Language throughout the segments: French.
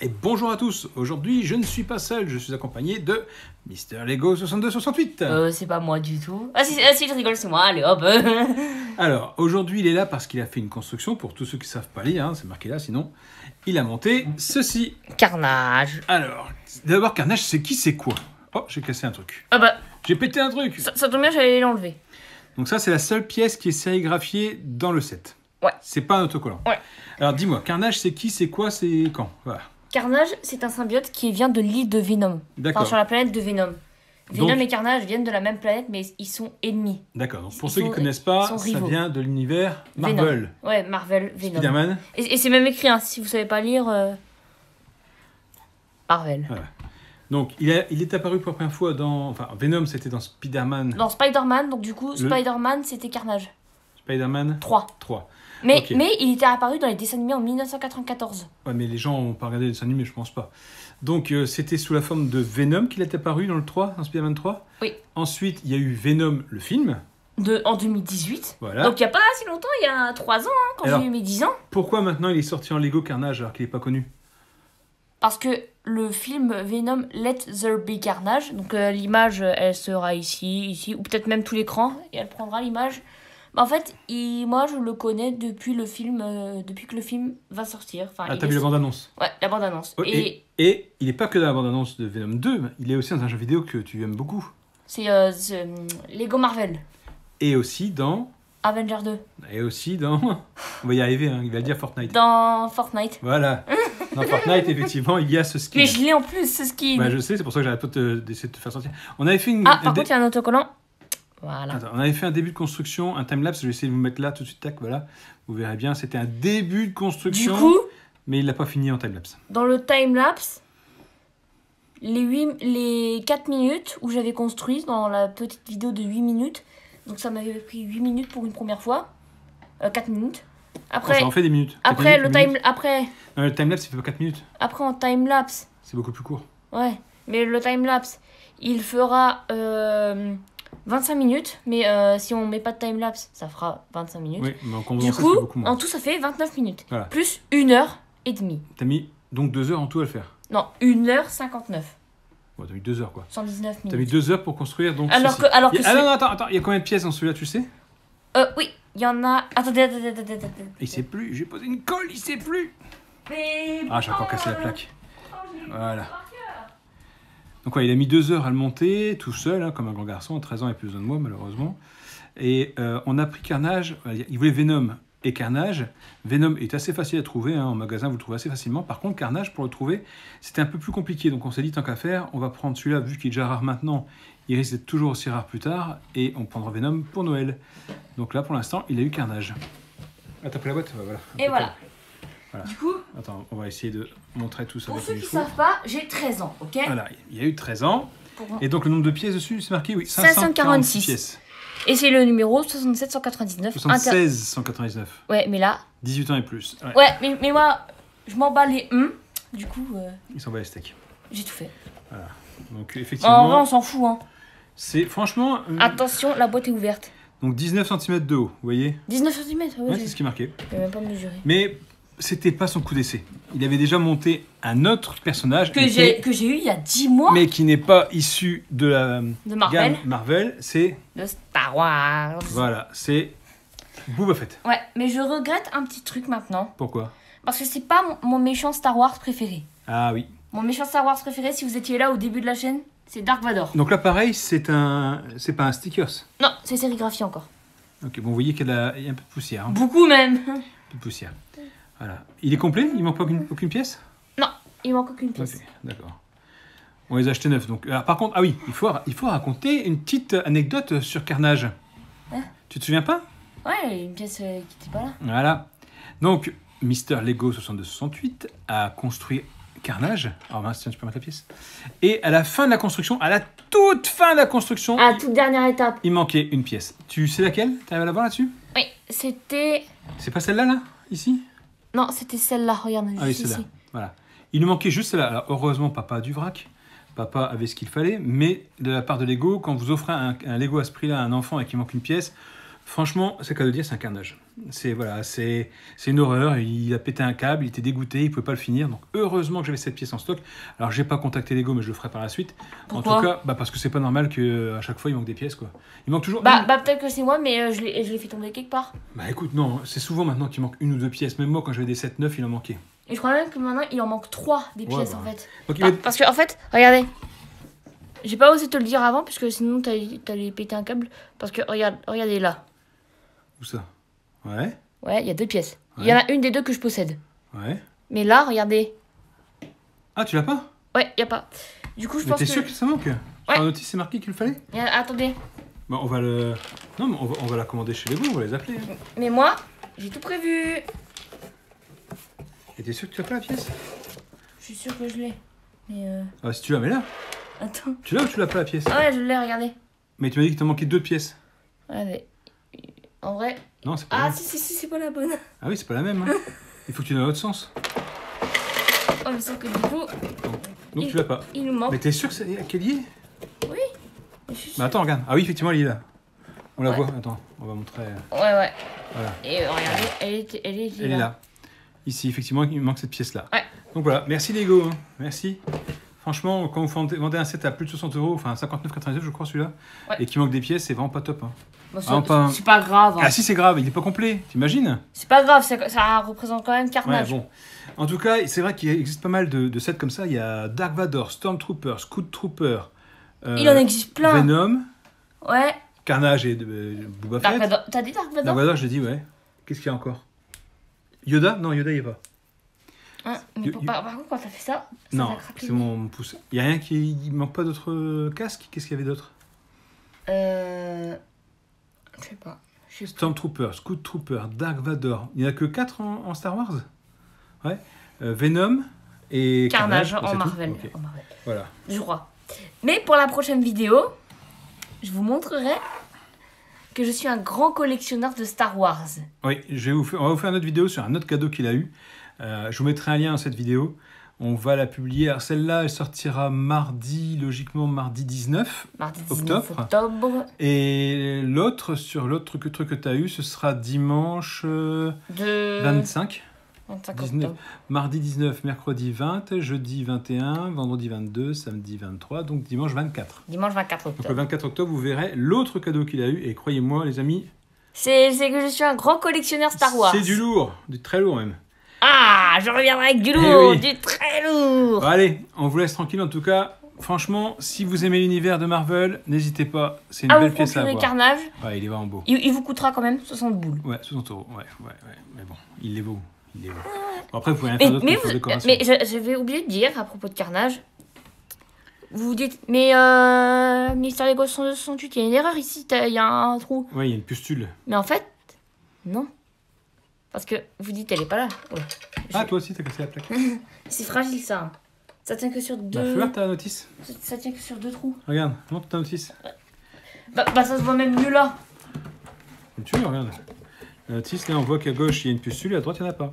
Et bonjour à tous. Aujourd'hui, je ne suis pas seul, je suis accompagné de Mister Lego 6268. Euh, c'est pas moi du tout. Ah si, ah, si je rigole, c'est moi. Allez, hop. Alors, aujourd'hui, il est là parce qu'il a fait une construction. Pour tous ceux qui savent pas lire, hein, c'est marqué là, sinon. Il a monté ceci. Carnage. Alors, d'abord, Carnage, c'est qui, c'est quoi Oh, j'ai cassé un truc. Ah bah. J'ai pété un truc. Ça, ça tombe bien, j'allais l'enlever. Donc ça, c'est la seule pièce qui est sérigraphiée dans le set. Ouais. C'est pas un autocollant. Ouais. Alors dis-moi, Carnage, c'est qui, c'est quoi, c'est quand Voilà. Carnage, c'est un symbiote qui vient de l'île de Venom. D'accord. sur la planète de Venom. Venom et Carnage viennent de la même planète, mais ils sont ennemis. D'accord. pour ceux qui ne connaissent pas, ça vient de l'univers Marvel. Ouais, Marvel, Venom. Et, c'est même écrit, hein, si vous ne savez pas lire. Euh, Marvel. Donc, il, est apparu pour la première fois dans. Enfin, Venom, c'était dans Spider-Man. Dans Spider-Man, donc du coup, Spider-Man, c'était Carnage. Spider-Man 3. 3. Mais, mais il était apparu dans les dessins animés en 1994. Ouais, mais les gens n'ont pas regardé les dessins animés, je pense pas. Donc, euh, c'était sous la forme de Venom qu'il est apparu dans le 3, dans Spider-Man 3. Oui. Ensuite, il y a eu Venom, le film. De, en 2018. Voilà. Donc, il n'y a pas si longtemps, il y a 3 ans, hein, quand j'ai eu mes 10 ans. Pourquoi maintenant il est sorti en Lego Carnage alors qu'il n'est pas connu Parce que le film Venom Let There Be Carnage, donc euh, l'image, elle sera ici, ici, ou peut-être même tout l'écran, et elle prendra l'image. Bah, en fait, moi, je le connais depuis le film, euh, depuis que le film va sortir. ah, t'as vu la bande-annonce Ouais, la bande-annonce. Oh, et... il n'est pas que dans la bande-annonce de Venom 2, il est aussi dans un jeu vidéo que tu aimes beaucoup. C'est euh, euh, Lego Marvel. Et aussi dans... Avenger 2. Et aussi dans... On va y arriver, hein, il va dire Fortnite. Dans Fortnite. Voilà. dans Fortnite, effectivement, il y a ce skin. Mais je l'ai en plus, ce skin. Bah, je sais, c'est pour ça que j'arrête pas d'essayer de te faire sortir. On avait fait une... Ah, par contre, il y a un autocollant on avait fait un début de construction, un timelapse, je vais essayer de vous mettre là tout de suite, voilà. Vous verrez bien, c'était un début de construction. mais il n'a pas fini en timelapse. Dans le timelapse, les, les 4 minutes où j'avais construit dans la petite vidéo de 8 minutes, donc ça m'avait pris 8 minutes pour une première fois, 4 euh, minutes. Après, fait des minutes. Après, le, time, après le timelapse, il fait pas 4 minutes. Après, en timelapse. C'est beaucoup plus court. Ouais, mais le timelapse, il fera. Euh, 25 minutes, mais euh, si on met pas de time-lapse, ça fera 25 minutes. Oui, mais en du coup, en tout, ça fait 29 minutes. Plus 1 heure et demie. T'as mis donc 2 heures en tout à le faire Non, 1h59. Bon, t'as mis 2 heures quoi. 119 minutes. T'as mis 2 heures pour construire donc. Alors que. Alors que Ah non, attends, attends, il y a combien de pièces dans celui-là, tu sais Euh, oui, il y en a. Attendez, attendez, attendez, attendez. Il sait plus, j'ai posé une colle, il sait plus Ah, j'ai encore cassé la plaque. Voilà. Donc il a mis deux heures à le monter, tout seul, hein, comme un grand garçon, 13 ans et plus de moi malheureusement. Et euh, on a pris Carnage, euh, il voulait Venom et Carnage. Venom est assez facile à trouver, hein, en magasin vous le trouvez assez facilement. Par contre Carnage, pour le trouver, c'était un peu plus compliqué. Donc on s'est dit tant qu'à faire, on va prendre celui-là, vu qu'il est déjà rare maintenant, il risque d'être toujours aussi rare plus tard, et on prendra Venom pour Noël. Donc là pour l'instant, il a eu Carnage. Ah, t'as la boîte Et voilà. Du coup. Attends, on va essayer de montrer tout ça. Pour ceux qui ne savent pas, j'ai 13 ans, ok Voilà, il y a eu 13 ans. Et donc le nombre de pièces dessus, c'est marqué, oui, 546 pièces. Et c'est le numéro 6799. 16 199. Ouais, mais là. 18 ans et plus. Ouais, mais, mais, moi, je m'en bats les 1. Du coup. Euh, Ils s'en bat les steaks. J'ai tout fait. Voilà. Donc effectivement. En vrai, on s'en fout, hein. C'est franchement. Euh, Attention, la boîte est ouverte. Donc 19 cm de haut, vous voyez 19 cm, oui. Ouais, c'est ce qui est marqué. Je même pas mesuré. Mais c'était pas son coup d'essai. Il avait déjà monté un autre personnage que j'ai que j'ai eu il y a 10 mois, mais qui n'est pas issu de la de Marvel. Marvel, c'est de Star Wars. Voilà, c'est Boba Fett. Ouais, mais je regrette un petit truc maintenant. Pourquoi Parce que c'est pas mon méchant Star Wars préféré. Ah oui. Mon méchant Star Wars préféré, si vous étiez là au début de la chaîne, c'est Dark Vador. Donc là, pareil, c'est un, c'est pas un stickers. Non, c'est sérigraphié encore. Ok, bon, vous voyez qu'il y a un peu de poussière. Hein. Beaucoup même. Un peu de poussière. Voilà. Il est complet Il manque pas aucune, pièce Non, il manque aucune pièce. d'accord. On les a achetés neufs. Donc, par contre, ah oui, il faut, il faut raconter une petite anecdote sur Carnage. Hein? tu te souviens pas Ouais, une pièce euh, qui n'était pas là. Voilà. Donc, Mister Lego 6268 a construit Carnage. Alors, ah, oh, mince, tiens, tu peux mettre la pièce. Et à la fin de la construction, à la toute fin de la construction. À la toute dernière étape. Il manquait une pièce. Tu sais laquelle arrives à la voir là-dessus Oui, c'était. C'est pas celle-là, là Ici non, c'était celle-là, regarde. Ah celle-là. Voilà. Il nous manquait juste celle-là. heureusement, papa a du vrac. Papa avait ce qu'il fallait. Mais de la part de Lego, quand vous offrez un, un Lego à ce prix-là à un enfant et qu'il manque une pièce, franchement, c'est qu'à le dire, c'est un carnage. C'est voilà, c'est une horreur. Il a pété un câble, il était dégoûté, il pouvait pas le finir. Donc heureusement que j'avais cette pièce en stock. Alors j'ai pas contacté Lego, mais je le ferai par la suite. Pourquoi en tout cas, bah parce que c'est pas normal que euh, à chaque fois il manque des pièces quoi. Il manque toujours. Bah, bah peut-être que c'est moi, mais euh, je l'ai fait tomber quelque part. Bah écoute, non, c'est souvent maintenant qu'il manque une ou deux pièces. Même moi, quand j'avais des 7-9, il en manquait. Et je crois même que maintenant il en manque 3 des pièces bah. en fait. Bah, parce que en fait, regardez, j'ai pas osé te le dire avant, parce que sinon t'allais péter un câble. Parce que regarde, regardez là. Où ça Ouais. Ouais, il y a deux pièces. Il y en a une des deux que je possède. Ouais. Mais là, regardez. Ah, tu l'as pas Ouais, il y a pas. Du coup, je Mais pense t'es sûr que ça manque Sur la notice, c'est marqué qu'il fallait euh, Attendez. Bah, on va le. Non, mais on va, on va la commander chez les bons, on va les appeler. Mais moi, j'ai tout prévu. Et t'es sûr que tu l'as pas la pièce Je suis sûr que je l'ai. Mais euh... Ah, si tu l'as, mais là attends. Tu l'as ou tu l'as pas la pièce ah ouais, je l'ai, regardez. Mais tu m'as dit que t'en manquait deux pièces. mais En vrai, non, c'est pas Ah, la si, si, si, c'est pas la bonne. Ah oui, c'est pas la même. Hein. Il faut que tu aies dans l'autre sens. Oh, mais c'est que du coup. Donc tu l'as pas. Il manque. Mais t'es sûr que c'est qu'elle y est Oui. Mais attends, regarde. Ah oui, effectivement, elle est là. On la voit. Attends, on va montrer. Euh, ouais, ouais. Voilà. Et euh, regardez, elle est, elle est, elle est là. Ici, effectivement, il manque cette pièce-là. Ouais. Donc voilà, merci Lego. Hein. Merci. Franchement, quand vous vendez un set à plus de 60 euros, enfin 59,99 je crois celui-là, et qui manque des pièces, c'est vraiment pas top. Hein. c'est, pas... grave. Hein. Ah si, c'est grave, il n'est pas complet, t'imagines C'est pas grave, ça, représente quand même carnage. En tout cas, c'est vrai qu'il existe pas mal de, sets comme ça. Il y a Dark Vador, Stormtrooper, Scout Trooper, euh, il en existe plein. Venom, ouais. Carnage et euh, Booba Fett. T'as dit Dark Vador Dark Vador, je dis ouais. Qu'est-ce qu'il y a encore Yoda Non, Yoda, il n'y pas. Hein, mais par, contre, quand t'as fait ça, ça non, c'est mon pouce. Il y a rien qui manque pas d'autres euh, casques. Qu'est-ce qu'il y avait d'autre Euh, je sais pas. Stormtrooper, Scout Trooper, Dark Vador. Il n'y a que 4 en, Star Wars Ouais. Euh, Venom et Carnage, en, Marvel, Voilà. Je crois. Mais pour la prochaine vidéo, je vous montrerai que je suis un grand collectionneur de Star Wars. Oui, je vais vous faire, on va vous faire une autre vidéo sur un autre cadeau qu'il a eu. Euh, je vous mettrai un lien à cette vidéo. On va la publier. Celle-là, elle sortira mardi, logiquement mardi 19, octobre. Et l'autre, sur l'autre truc, que tu as eu, ce sera dimanche 25. Euh, mardi 19, mercredi 20, jeudi 21, vendredi 22, samedi 23, donc dimanche 24. Dimanche 24 octobre. Donc le 24 octobre, vous verrez l'autre cadeau qu'il a eu. Et croyez-moi, les amis. C'est que je suis un grand collectionneur Star Wars. C'est du lourd, du très lourd même. Ah, je reviendrai avec du eh lourd, du très lourd. allez, on vous laisse tranquille en tout cas. Franchement, si vous aimez l'univers de Marvel, n'hésitez pas. C'est une ah, belle pièce à voir. Carnage. Ouais, il est vraiment beau. Il, vous coûtera quand même 60 boules. Ouais, 60 euros. Ouais, ouais, ouais. Mais bon, il est beau. Il est beau. après, vous pouvez un faire d'autre mais, vous, mais je, vais oublier de dire à propos de Carnage. Vous vous dites, mais euh, ministère des Gosses 68, il y a une erreur ici, il y a un trou. Ouais, il y a une pustule. Mais en fait, non. Parce que vous dites, elle est pas là. Ah, toi aussi, t'as cassé la plaque. c'est fragile ça. Ça tient que sur bah, deux. Bah, la notice. Ça, tient que sur deux trous. Regarde, montre ta notice. Bah, bah, ça se voit même mieux là. tu veux, regarde. La notice, là, on voit qu'à gauche, il y a une puce et à droite, il n'y en a pas.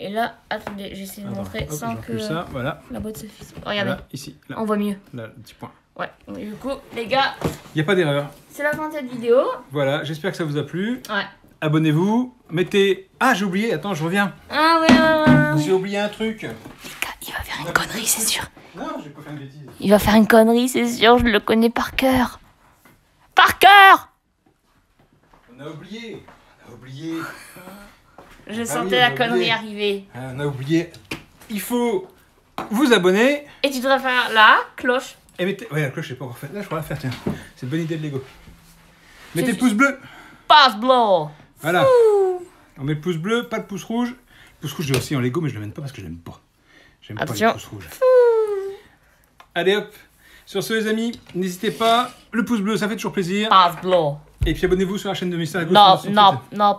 Et là, attendez, j'essaie de ah, bah, montrer sans que ça, voilà. la boîte se fixe. Regarde regardez. ici, On voit mieux. Là, le petit point. Ouais, du coup, les gars. Il n'y a pas d'erreur. C'est la fin de cette vidéo. Voilà, j'espère que ça vous a plu. Ouais abonnez-vous, mettez... Ah, j'ai oublié, attends, je reviens. Ah ouais, ouais, ouais. J'ai oublié un truc. Il va faire une ah, connerie, c'est sûr. Non, j'ai pas fait une bêtise. Il va faire une connerie, c'est sûr, je le connais par cœur. Par cœur On a oublié. On a oublié. Je ah bah sentais la connerie arriver. Ah, on a oublié. Il faut vous abonner. Et tu devrais faire la cloche. Et mettez... Ouais, la cloche, je pas encore faite. Là, je crois la faire, tiens. C'est une bonne idée de Lego. Mettez pouce bleu. Passe bleu voilà. On met le pouce bleu, pas de pouce rouge. Le pouce rouge, j'ai aussi en Lego, mais je ne mène pas parce que je pas. J'aime pas le pouce rouge. Allez hop. Sur ce, les amis, n'hésitez pas. Le pouce bleu, ça fait toujours plaisir. Pouce bleu. Et puis abonnez-vous sur la chaîne de Mister Lego. Non, non, non,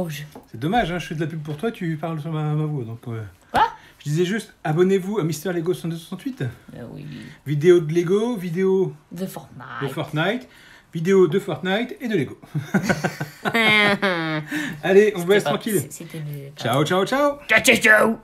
rouge. C'est dommage, hein, je fais de la pub pour toi, tu parles sur ma, voix. Donc, euh, Quoi Je disais juste, abonnez-vous à Mister Lego 168. Euh, oui. Vidéo de Lego, vidéo. De Fortnite. De Fortnite. Vidéo de Fortnite et de Lego. Allez, on vous laisse tranquille. Ciao, ciao, ciao. Ciao, ciao, ciao.